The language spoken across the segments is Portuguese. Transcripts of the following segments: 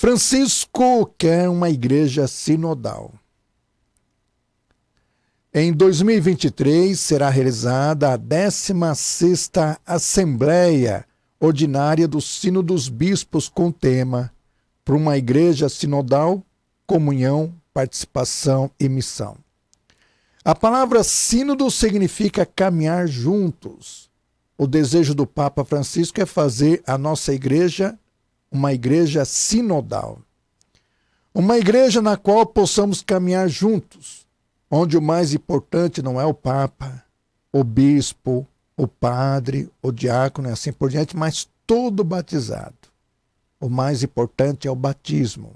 Francisco quer é uma igreja sinodal. Em 2023 será realizada a 16ª Assembleia Ordinária do Sino dos Bispos com tema Para uma Igreja Sinodal, Comunhão, Participação e Missão. A palavra sínodo significa caminhar juntos. O desejo do Papa Francisco é fazer a nossa igreja uma igreja sinodal. Uma igreja na qual possamos caminhar juntos, onde o mais importante não é o Papa, o Bispo, o Padre, o Diácono e assim por diante, mas todo batizado. O mais importante é o batismo.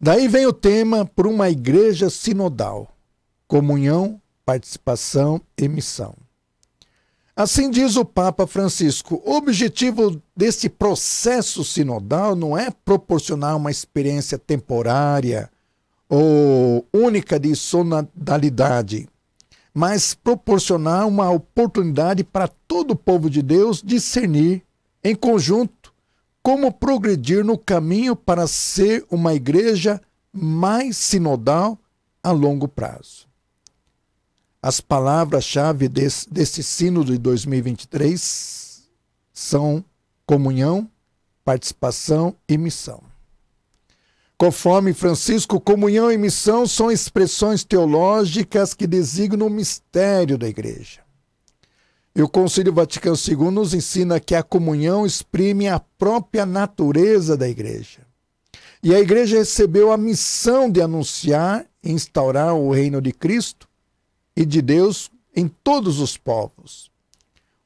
Daí vem o tema por uma igreja sinodal: comunhão, participação e missão. Assim diz o Papa Francisco: o objetivo deste processo sinodal não é proporcionar uma experiência temporária ou única de sonodalidade, mas proporcionar uma oportunidade para todo o povo de Deus discernir, em conjunto, como progredir no caminho para ser uma igreja mais sinodal a longo prazo. As palavras-chave desse, desse de 2023 são comunhão, participação e missão. Conforme Francisco, comunhão e missão são expressões teológicas que designam o mistério da igreja. E o Concílio Vaticano II nos ensina que a comunhão exprime a própria natureza da igreja. E a igreja recebeu a missão de anunciar e instaurar o reino de Cristo e de Deus em todos os povos.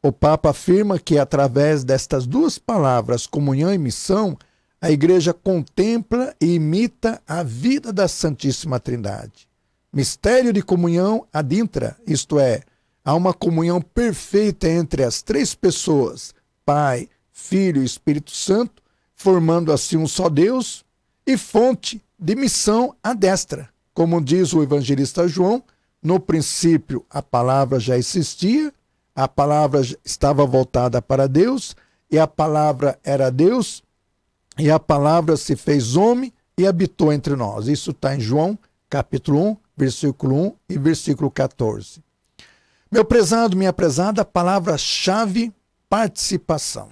O Papa afirma que, através destas duas palavras, comunhão e missão, a Igreja contempla e imita a vida da Santíssima Trindade. Mistério de comunhão adintra, isto é, há uma comunhão perfeita entre as três pessoas, Pai, Filho e Espírito Santo, formando assim um só Deus e fonte de missão à destra. Como diz o evangelista João, no princípio, a palavra já existia, a palavra estava voltada para Deus, e a palavra era Deus, e a palavra se fez homem e habitou entre nós. Isso está em João, capítulo 1, versículo 1 e versículo 14. Meu prezado, minha prezada, palavra-chave participação.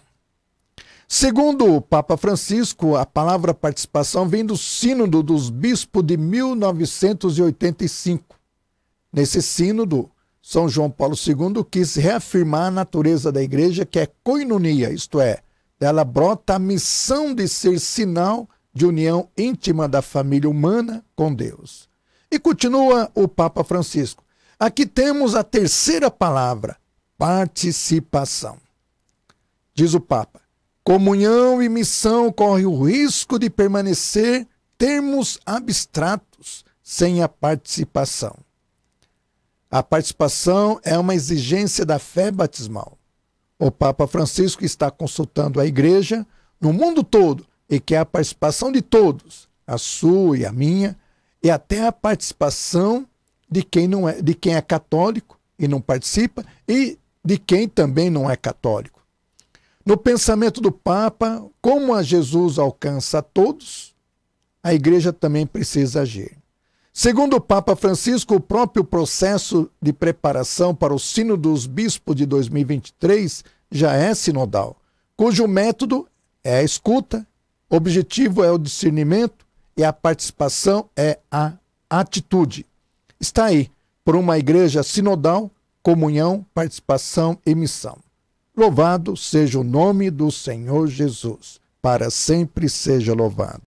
Segundo o Papa Francisco, a palavra participação vem do Sínodo dos Bispos de 1985. Nesse sínodo, São João Paulo II quis reafirmar a natureza da igreja, que é coinonia, isto é, dela brota a missão de ser sinal de união íntima da família humana com Deus. E continua o Papa Francisco. Aqui temos a terceira palavra, participação. Diz o Papa: comunhão e missão correm o risco de permanecer termos abstratos sem a participação. A participação é uma exigência da fé batismal. O Papa Francisco está consultando a igreja no mundo todo e quer a participação de todos, a sua e a minha, e até a participação de quem não é, de quem é católico e não participa e de quem também não é católico. No pensamento do Papa, como a Jesus alcança a todos, a igreja também precisa agir. Segundo o Papa Francisco, o próprio processo de preparação para o Sino dos Bispos de 2023 já é sinodal, cujo método é a escuta, objetivo é o discernimento e a participação é a atitude. Está aí, por uma igreja sinodal, comunhão, participação e missão. Louvado seja o nome do Senhor Jesus, para sempre seja louvado.